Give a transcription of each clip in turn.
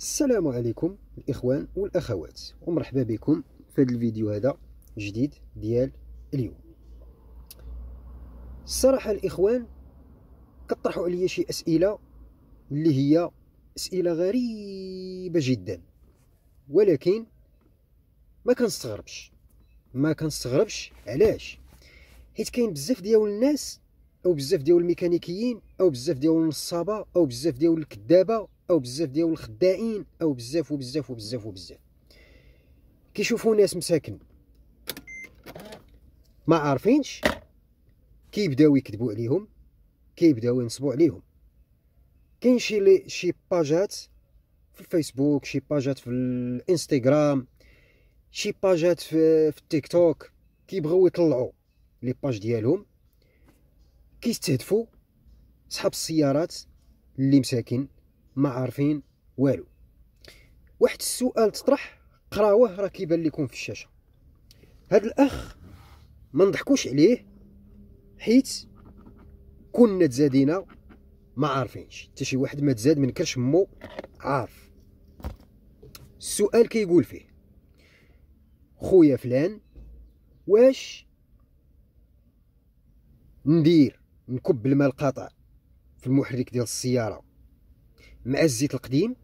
السلام عليكم الاخوان والاخوات ومرحبا بكم في هذا الفيديو هذا جديد ديال اليوم الصراحه الاخوان كطرحوا عليا شي اسئله اللي هي اسئله غريبه جدا ولكن ما كنستغربش ما كنستغربش علاش حيت كاين بزاف ديال الناس او بزاف ديال الميكانيكيين او بزاف ديال النصابه او بزاف ديال الكذابه او بزاف ديال الخداعين او بزاف وبزاف وبزاف وبزاف كيشوفوا ناس مساكن ما عارفينش كيبداو يكذبوا عليهم كيبداو ينصبوا عليهم كاين شي لي شي باجات في الفيسبوك شي باجات في الانستغرام شي باجات في, في التيك توك كيبغيو يطلعوا لي باج ديالهم كيستهدفوا صحاب السيارات اللي مساكن ما عارفين والو واحد السؤال تطرح قراوه راه كيبان لكم في الشاشه هذا الاخ ما نضحكوش عليه حيت كنا تزادينا ما عارفينش حتى شي واحد ما تزاد من كرش مو عارف السؤال كيقول كي فيه خويا فلان واش ندير نكب الماء القاطع في المحرك ديال السياره مع الزيت القديم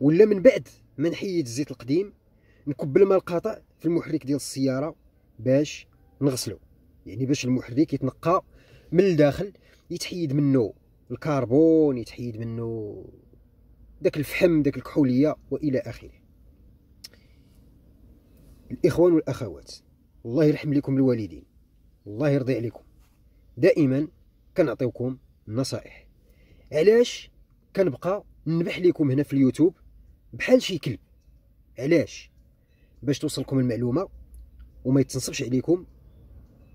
ولا من بعد ما نحيد الزيت القديم نكب الماء القاطع في المحرك ديال السياره باش نغسلو يعني باش المحرك يتنقى من الداخل يتحيد منه الكربون يتحيد منه داك الفحم داك الكحوليه والى اخره الاخوان والاخوات الله يرحم لكم الوالدين الله يرضي عليكم دائما كنعطيوكم نصائح علاش كنبقى نبح لكم هنا في اليوتيوب بحال شي كلب علاش باش توصلكم المعلومه وما يتنصبش عليكم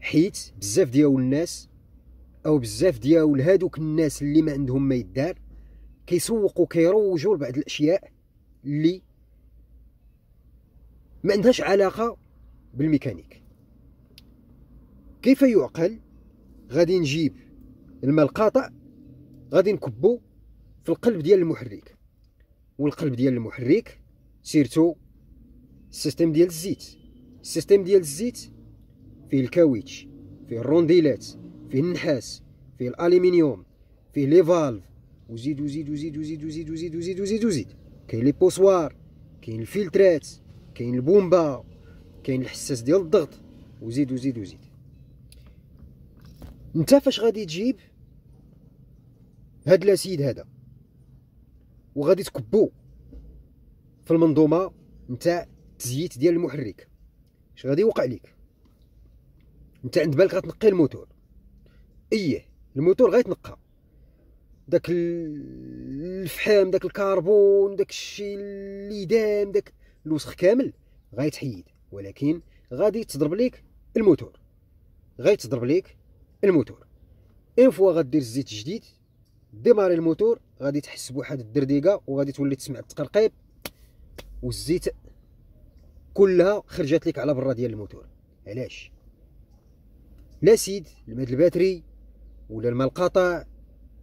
حيت بزاف ديال الناس او بزاف ديال هادوك الناس اللي ما عندهم ما يدار كيسوقوا كيروجوا لبعض الاشياء اللي ما عندهاش علاقه بالميكانيك كيف يعقل غادي نجيب الماء القاطع غادي نكبو في القلب ديال المحرك والقلب ديال المحرك سيرتو السيستم ديال الزيت السيستم ديال الزيت فيه الكاويتش فيه الرونديلات فيه النحاس فيه الالومنيوم فيه لي فالف وزيد وزيد وزيد وزيد وزيد وزيد وزيد وزيد وزيد كاين لي بوسوار كاين الفلترات كاين البومبا كاين الحساس ديال الضغط وزيد وزيد وزيد انت فاش غادي تجيب هاد لاسيد هذا وغادي تكبو في المنظومه نتاع التزييت ديال المحرك اش غادي يوقع لك انت عند بالك غتنقي الموتور ايه الموتور غيتنقى داك الفحام داك الكربون داك الشيء اللي دام داك الوسخ كامل غيتحيد ولكن غادي تضرب ليك الموتور غيتضرب ليك الموتور اون فوا غدير الزيت الجديد ديماري الموتور غادي تحس بواحد الدرديقه وغادي تولي تسمع التقرقيب والزيت كلها خرجت لك على برا ديال الموتور علاش لا سيد الماد الباتري ولا الماء القاطع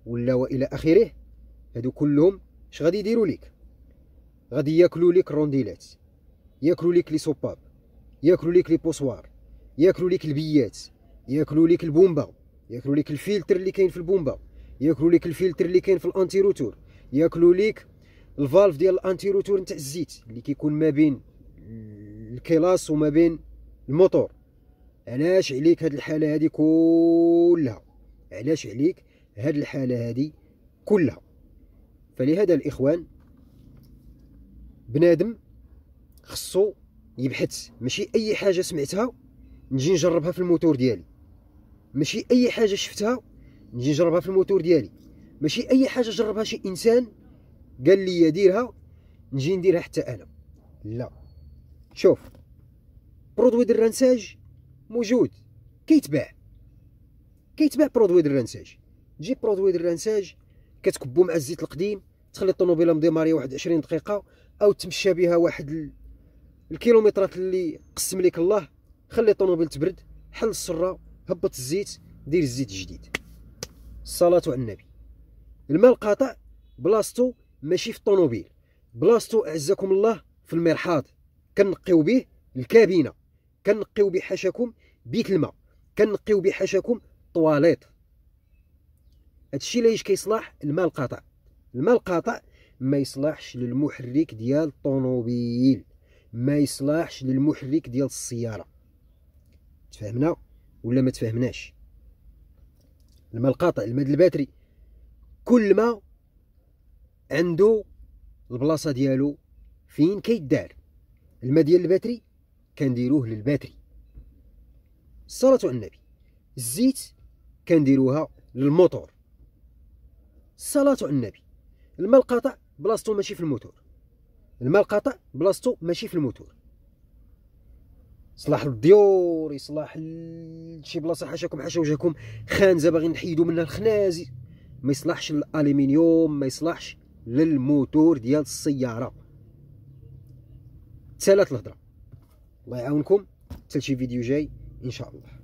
ولا والى اخره هادو كلهم اش غادي يديروا لك غادي ياكلوا لك الرونديلات ياكلوا لك لي صوباب ياكلوا لك لي بوسوار ياكلوا لك البيات ياكلوا لك البومبا ياكلوا لك الفلتر اللي كاين في البومبا ياكلوا لك الفلتر اللي كاين في الانتي روتور ياكلوا لك الفالف ديال الانتي روتور نتاع الزيت اللي كيكون ما بين الكلاس وما بين الموتور علاش عليك هاد الحاله هادي كلها علاش عليك هاد الحاله هادي كلها فلهذا الاخوان بنادم خصو يبحث ماشي اي حاجه سمعتها نجي نجربها في الموتور ديالي ماشي اي حاجه شفتها نجي نجربها في الموتور ديالي ماشي اي حاجه جربها شي انسان قال لي ديرها نجي نديرها حتى انا لا شوف برودوي الرنساج موجود كيتباع كيتباع برودوي الرنساج تجيب برودوي الرنساج كتكبو مع الزيت القديم تخلي الطوموبيله مديماريه واحد 20 دقيقه او تمشى بها واحد الكيلومترات اللي قسم لك الله خلي الطوموبيل تبرد حل السره هبط الزيت دير الزيت الجديد الصلاة على النبي الماء القاطع بلاصتو ماشي في الطوموبيل بلاصتو أعزكم الله في المرحاض كنقيو به الكابينة كنقيو به حاشاكم بيت الماء كنقيو به حاشاكم طواليط هادشي علاش كيصلاح الماء القاطع الماء القاطع ما يصلحش للمحرك ديال الطوموبيل ما يصلحش للمحرك ديال السياره تفهمنا ولا ما تفهمناش الماء القاطع الماء الباتري كل ما عنده البلاصه ديالو فين كيدار الماء ديال الباتري كنديروه للباتري الصلاه على النبي الزيت كنديروها للموتور الصلاه على النبي الماء القاطع بلاصتو ماشي في الموتور الماء القاطع بلاصتو ماشي في الموتور صلاح الديور يصلاح شي بلاصه حاشاكم حاشا وجهكم خانزه باغي نحيدو منها الخنازي ما يصلحش للالومنيوم ما يصلحش للموتور ديال السياره سالات الهضره الله يعاونكم حتى شي فيديو جاي ان شاء الله